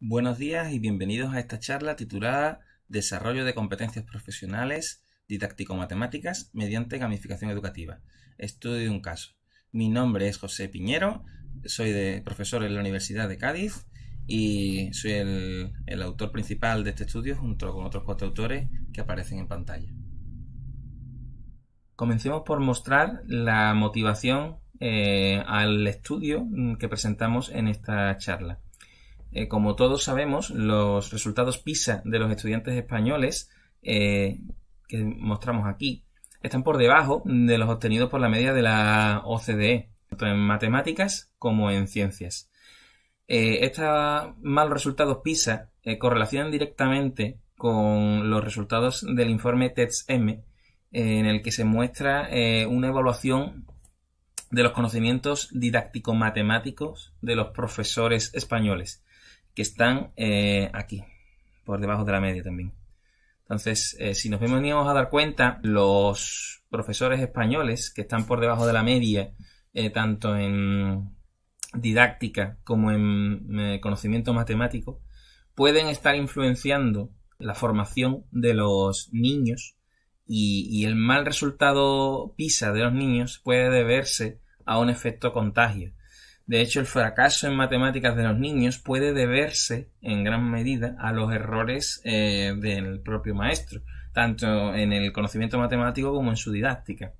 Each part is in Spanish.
Buenos días y bienvenidos a esta charla titulada Desarrollo de competencias profesionales didáctico-matemáticas mediante gamificación educativa. Estudio de un caso. Mi nombre es José Piñero, soy profesor en la Universidad de Cádiz y soy el, autor principal de este estudio junto con otros cuatro autores que aparecen en pantalla. Comencemos por mostrar la motivación eh, al estudio que presentamos en esta charla. Eh, como todos sabemos, los resultados PISA de los estudiantes españoles eh, que mostramos aquí están por debajo de los obtenidos por la media de la OCDE, tanto en matemáticas como en ciencias. Eh, estos malos resultados PISA correlacionan directamente con los resultados del informe TETS-M, en el que se muestra una evaluación de los conocimientos didáctico-matemáticos de los profesores españoles que están eh, aquí, por debajo de la media también. Entonces, eh, si nos venimos a dar cuenta, los profesores españoles que están por debajo de la media, eh, tanto en didáctica como en mm, conocimiento matemático, pueden estar influenciando la formación de los niños y el mal resultado PISA de los niños puede deberse a un efecto contagio de hecho, el fracaso en matemáticas de los niños puede deberse en gran medida a los errores eh, del propio maestro, tanto en el conocimiento matemático como en su didáctica.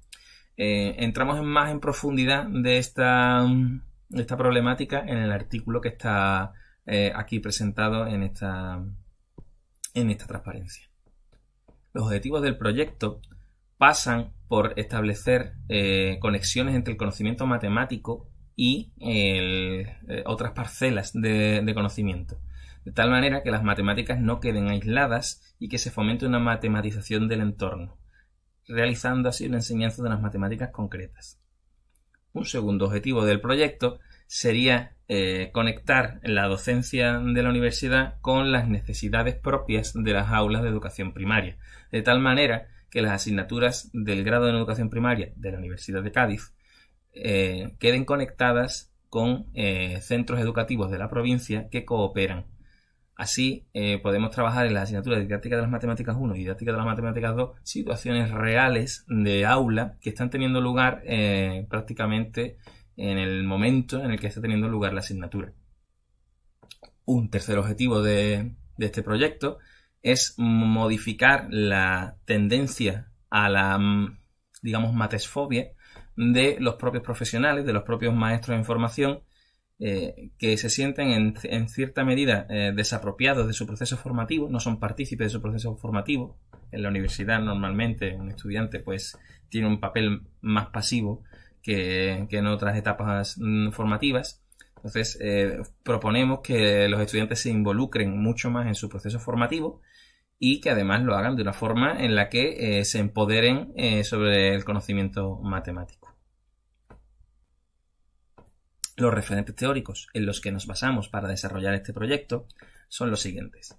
Eh, entramos más en profundidad de esta, esta, problemática en el artículo que está eh, aquí presentado en esta, en esta transparencia. Los objetivos del proyecto pasan por establecer conexiones entre el conocimiento matemático y eh, otras parcelas de, conocimiento. De tal manera que las matemáticas no queden aisladas y que se fomente una matematización del entorno, realizando así la enseñanza de las matemáticas concretas. Un segundo objetivo del proyecto sería eh, conectar la docencia de la universidad con las necesidades propias de las aulas de educación primaria, de tal manera que las asignaturas del grado de educación primaria de la Universidad de Cádiz eh, queden conectadas con eh, centros educativos de la provincia que cooperan. Así eh, podemos trabajar en las asignaturas didáctica de las matemáticas 1 y didáctica de las matemáticas 2 situaciones reales de aula que están teniendo lugar prácticamente en el momento en el que está teniendo lugar la asignatura. Un tercer objetivo de, de este proyecto es modificar la tendencia a la, digamos, matesfobia de los propios profesionales, de los propios maestros en formación, eh, que se sienten en, cierta medida eh, desapropiados de su proceso formativo, no son partícipes de su proceso formativo. En la universidad normalmente un estudiante pues tiene un papel más pasivo que, en otras etapas mm, formativas. Entonces eh, proponemos que los estudiantes se involucren mucho más en su proceso formativo y que además lo hagan de una forma en la que se empoderen sobre el conocimiento matemático. Los referentes teóricos en los que nos basamos para desarrollar este proyecto son los siguientes.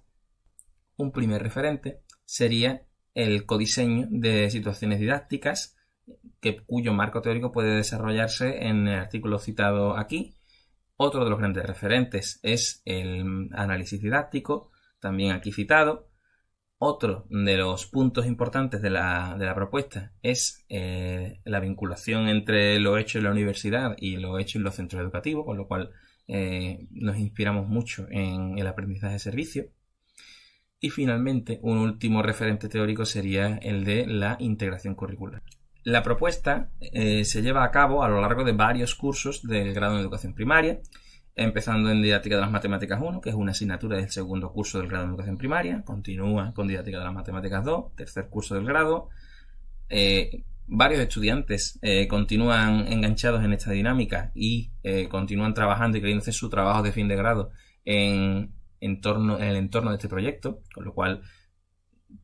Un primer referente sería el codiseño de situaciones didácticas, cuyo marco teórico puede desarrollarse en el artículo citado aquí. Otro de los grandes referentes es el análisis didáctico, también aquí citado, otro de los puntos importantes de la, propuesta es eh, la vinculación entre lo hecho en la universidad y lo hecho en los centros educativos, con lo cual eh, nos inspiramos mucho en el aprendizaje de servicio. Y finalmente, un último referente teórico sería el de la integración curricular. La propuesta eh, se lleva a cabo a lo largo de varios cursos del grado en educación primaria empezando en Didáctica de las Matemáticas 1, que es una asignatura del segundo curso del grado de educación primaria, continúa con Didáctica de las Matemáticas 2, tercer curso del grado. Eh, varios estudiantes eh, continúan enganchados en esta dinámica y eh, continúan trabajando y creyéndose su trabajo de fin de grado en, torno, el entorno de este proyecto, con lo cual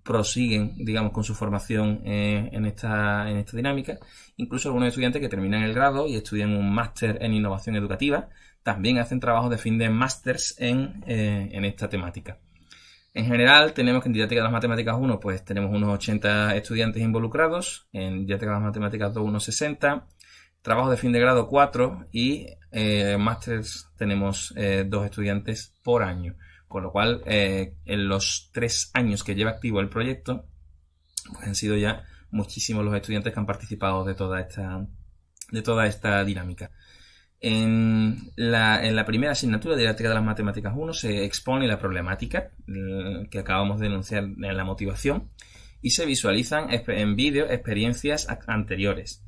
prosiguen, digamos, con su formación en, esta, en esta dinámica. Incluso algunos estudiantes que terminan el grado y estudian un máster en innovación educativa, también hacen trabajos de fin de másters eh, en, esta temática. En general, tenemos que en Didáctica de las Matemáticas 1, pues tenemos unos 80 estudiantes involucrados, en Didáctica de las Matemáticas 2, unos 60, trabajos de fin de grado 4 y eh, másters tenemos eh, dos estudiantes por año. Con lo cual, eh, en los tres años que lleva activo el proyecto, pues han sido ya muchísimos los estudiantes que han participado de toda esta, de toda esta dinámica. En la, en la, primera asignatura, de Didáctica de las Matemáticas 1, se expone la problemática mm, que acabamos de enunciar en la motivación y se visualizan en vídeo experiencias anteriores,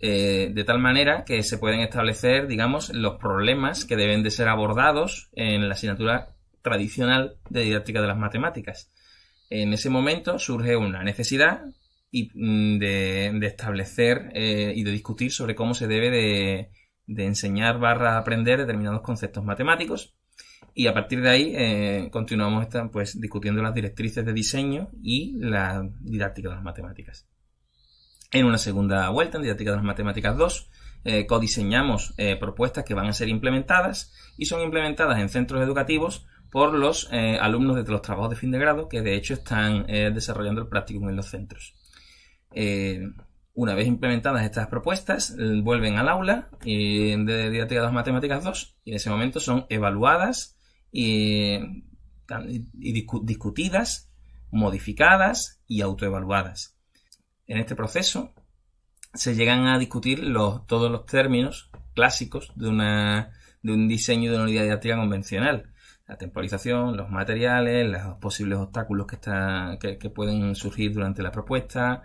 eh, de tal manera que se pueden establecer, digamos, los problemas que deben de ser abordados en la asignatura tradicional de Didáctica de las Matemáticas. En ese momento surge una necesidad mm, de, establecer eh, y de discutir sobre cómo se debe de de enseñar barra aprender determinados conceptos matemáticos. Y a partir de ahí eh, continuamos pues, discutiendo las directrices de diseño y la didáctica de las matemáticas. En una segunda vuelta, en Didáctica de las Matemáticas 2, eh, codiseñamos eh, propuestas que van a ser implementadas y son implementadas en centros educativos por los alumnos de los trabajos de fin de grado que de hecho están desarrollando el práctico en los centros. Una vez implementadas estas propuestas, vuelven al aula de didáctica 2 matemáticas 2 y en ese momento son evaluadas y, discutidas, modificadas y autoevaluadas. En este proceso se llegan a discutir los, todos los términos clásicos de, de un diseño de una unidad didáctica convencional. La temporización, los materiales, los posibles obstáculos que, que pueden surgir durante la propuesta,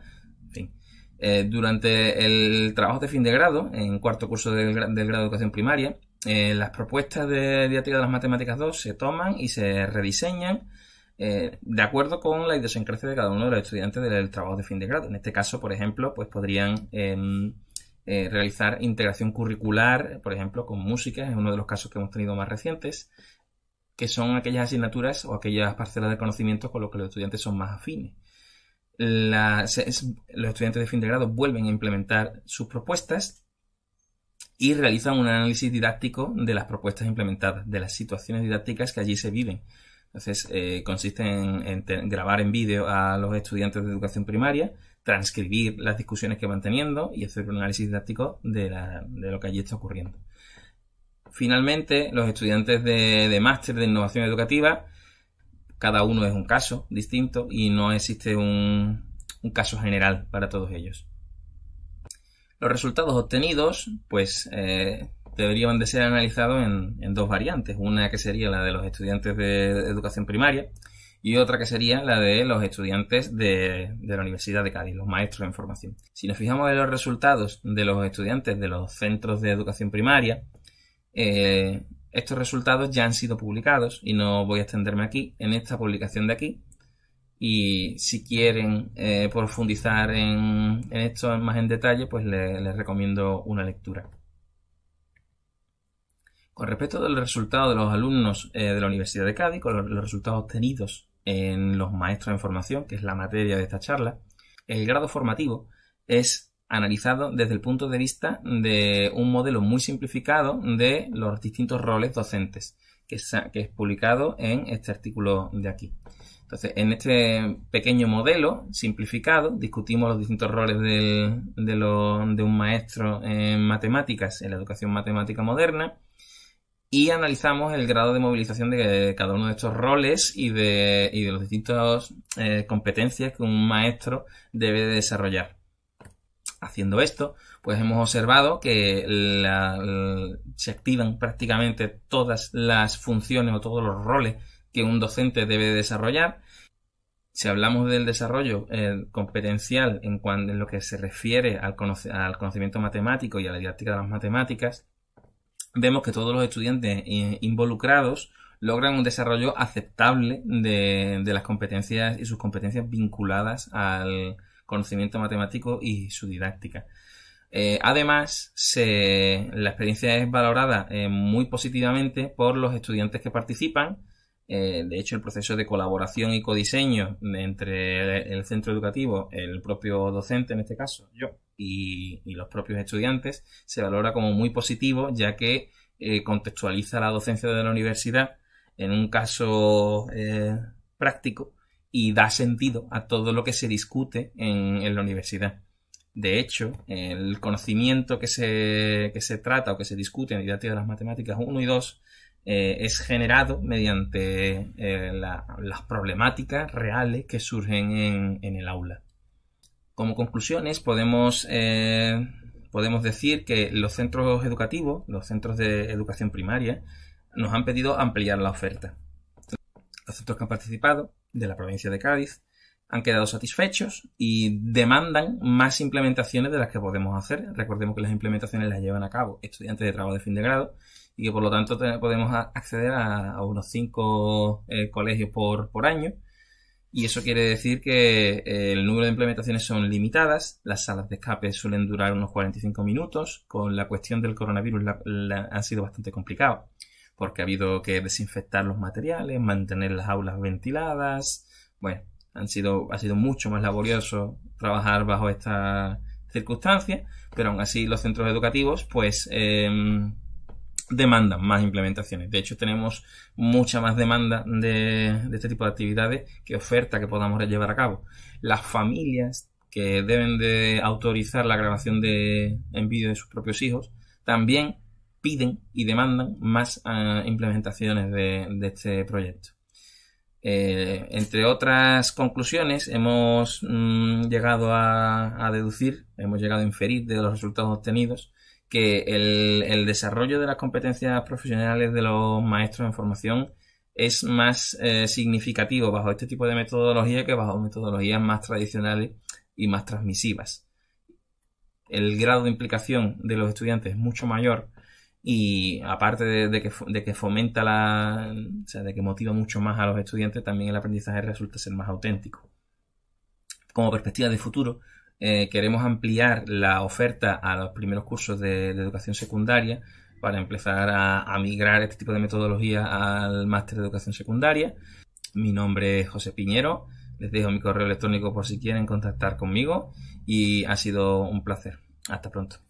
eh, durante el trabajo de fin de grado, en cuarto curso del, grado de educación primaria, eh, las propuestas de didáctica de las matemáticas 2 se toman y se rediseñan eh, de acuerdo con la idiosincrasia de cada uno de los estudiantes del trabajo de fin de grado. En este caso, por ejemplo, pues podrían em, realizar integración curricular, por ejemplo, con música, es uno de los casos que hemos tenido más recientes, que son aquellas asignaturas o aquellas parcelas de conocimientos con los que los estudiantes son más afines los estudiantes de fin de grado vuelven a implementar sus propuestas y realizan un análisis didáctico de las propuestas implementadas, de las situaciones didácticas que allí se viven. Entonces, eh, consiste en, grabar en vídeo a los estudiantes de educación primaria, transcribir las discusiones que van teniendo y hacer un análisis didáctico de, lo que allí está ocurriendo. Finalmente, los estudiantes de máster de innovación educativa cada uno es un caso distinto y no existe un, caso general para todos ellos. Los resultados obtenidos, pues, eh, deberían de ser analizados en, dos variantes. Una que sería la de los estudiantes de educación primaria y otra que sería la de los estudiantes de, la Universidad de Cádiz, los maestros en formación. Si nos fijamos en los resultados de los estudiantes de los centros de educación primaria, eh, estos resultados ya han sido publicados y no voy a extenderme aquí en esta publicación de aquí. Y si quieren eh, profundizar en, esto más en detalle, pues les, recomiendo una lectura. Con respecto del resultado de los alumnos eh, de la Universidad de Cádiz, con los, los resultados obtenidos en los maestros en formación, que es la materia de esta charla, el grado formativo es analizado desde el punto de vista de un modelo muy simplificado de los distintos roles docentes, que es, publicado en este artículo de aquí. Entonces, en este pequeño modelo simplificado, discutimos los distintos roles de, un maestro en matemáticas, en la educación matemática moderna, y analizamos el grado de movilización de cada uno de estos roles y de, las distintas los distintos eh, competencias que un maestro debe desarrollar. Haciendo esto, pues hemos observado que se activan prácticamente todas las funciones o todos los roles que un docente debe desarrollar. Si hablamos del desarrollo eh, competencial en, cuanto en, lo que se refiere al, conocimiento matemático y a la didáctica de las matemáticas, vemos que todos los estudiantes eh, involucrados logran un desarrollo aceptable de, las competencias y sus competencias vinculadas al, conocimiento matemático y su didáctica. Eh, además, la experiencia es valorada eh, muy positivamente por los estudiantes que participan. Eh, de hecho, el proceso de colaboración y codiseño entre el, centro educativo, el propio docente en este caso, yo, y los propios estudiantes, se valora como muy positivo, ya que contextualiza la docencia de la universidad en un caso práctico y da sentido a todo lo que se discute en, la universidad. De hecho, el conocimiento que se, trata o que se discute en didáctica de las matemáticas 1 y 2 eh, es generado mediante eh, las problemáticas reales que surgen en, el aula. Como conclusiones, podemos, eh, podemos decir que los centros educativos, los centros de educación primaria, nos han pedido ampliar la oferta los centros que han participado de la provincia de Cádiz han quedado satisfechos y demandan más implementaciones de las que podemos hacer. Recordemos que las implementaciones las llevan a cabo estudiantes de trabajo de fin de grado y que por lo tanto podemos acceder a, unos 5 eh, colegios por, año. Y eso quiere decir que eh, el número de implementaciones son limitadas, las salas de escape suelen durar unos 45 minutos, con la cuestión del coronavirus han sido bastante complicados porque ha habido que desinfectar los materiales, mantener las aulas ventiladas. Bueno, han sido, ha sido mucho más laborioso trabajar bajo estas circunstancias, pero aún así los centros educativos pues em, demandan más implementaciones. De hecho, tenemos mucha más demanda de, este tipo de actividades que oferta que podamos llevar a cabo. Las familias que deben de autorizar la grabación de, en vídeo de sus propios hijos también piden y demandan más ah, implementaciones de, este proyecto. Eh, entre otras conclusiones, hemos mm, llegado a, deducir, hemos llegado a inferir de los resultados obtenidos que el, desarrollo de las competencias profesionales de los maestros en formación es más eh, significativo bajo este tipo de metodología que bajo metodologías más tradicionales y más transmisivas. El grado de implicación de los estudiantes es mucho mayor y aparte de, que, de que fomenta la, o sea, de que motiva mucho más a los estudiantes, también el aprendizaje resulta ser más auténtico. Como perspectiva de futuro, eh, queremos ampliar la oferta a los primeros cursos de, educación secundaria para empezar a, a, migrar este tipo de metodología al máster de educación secundaria. Mi nombre es José Piñero, les dejo mi correo electrónico por si quieren contactar conmigo y ha sido un placer. Hasta pronto.